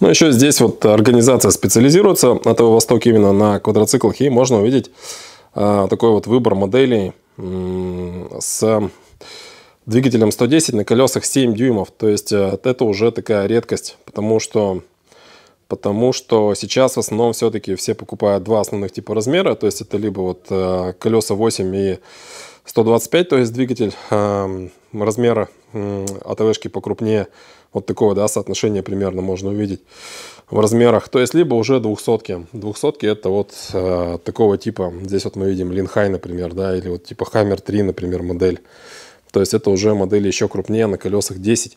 Ну еще здесь вот организация специализируется на ТВ Восток именно на квадроциклах, и можно увидеть э, такой вот выбор моделей э, с двигателем 110 на колесах 7 дюймов. То есть э, это уже такая редкость, потому что, потому что сейчас в основном все-таки все покупают два основных типа размера. То есть это либо вот э, колеса 8 и 125, то есть двигатель... Э, размера АТВшки покрупнее, вот такого да, соотношения примерно можно увидеть в размерах. То есть, либо уже двухсотки. Двухсотки это вот э, такого типа, здесь вот мы видим Линхай, например, да, или вот типа Хаммер 3, например, модель. То есть это уже модели еще крупнее, на колесах 10.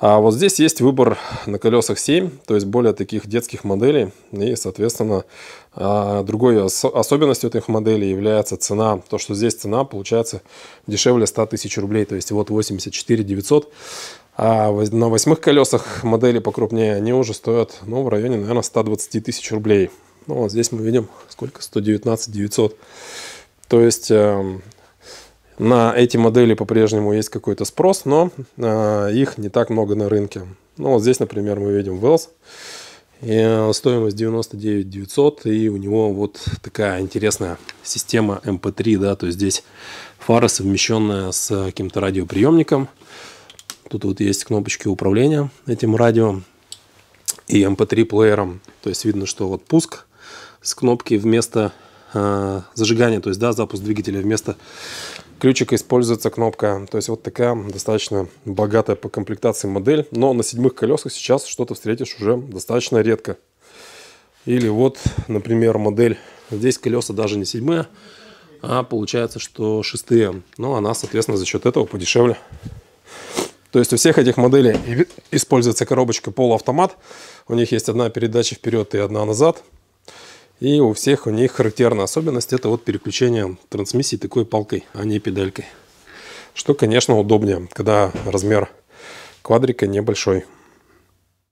А вот здесь есть выбор на колесах 7, то есть более таких детских моделей. И, соответственно, а, другой особенностью этих моделей является цена. То, что здесь цена получается дешевле 100 тысяч рублей, то есть вот 84 900. А на восьмых колесах модели покрупнее, они уже стоят ну, в районе, наверное, 120 тысяч рублей. Ну, вот здесь мы видим, сколько? 119 900. То есть эм, на эти модели по-прежнему есть какой-то спрос, но э, их не так много на рынке. Ну, вот здесь, например, мы видим Wells. И а, стоимость 99 900, и у него вот такая интересная система MP3, эм да, то есть здесь фара совмещенная с каким-то радиоприемником. Тут вот есть кнопочки управления этим радио и MP3 эм плеером. То есть видно, что вот пуск с кнопки вместо э, зажигания, то есть да, запуск двигателя. Вместо ключика используется кнопка. То есть вот такая достаточно богатая по комплектации модель. Но на седьмых колесах сейчас что-то встретишь уже достаточно редко. Или вот, например, модель. Здесь колеса даже не седьмые, а получается, что шестые. Но она, соответственно, за счет этого подешевле. То есть у всех этих моделей используется коробочка полуавтомат. У них есть одна передача вперед и одна назад. И у всех у них характерная особенность – это вот переключение трансмиссии такой палкой, а не педалькой. Что, конечно, удобнее, когда размер квадрика небольшой.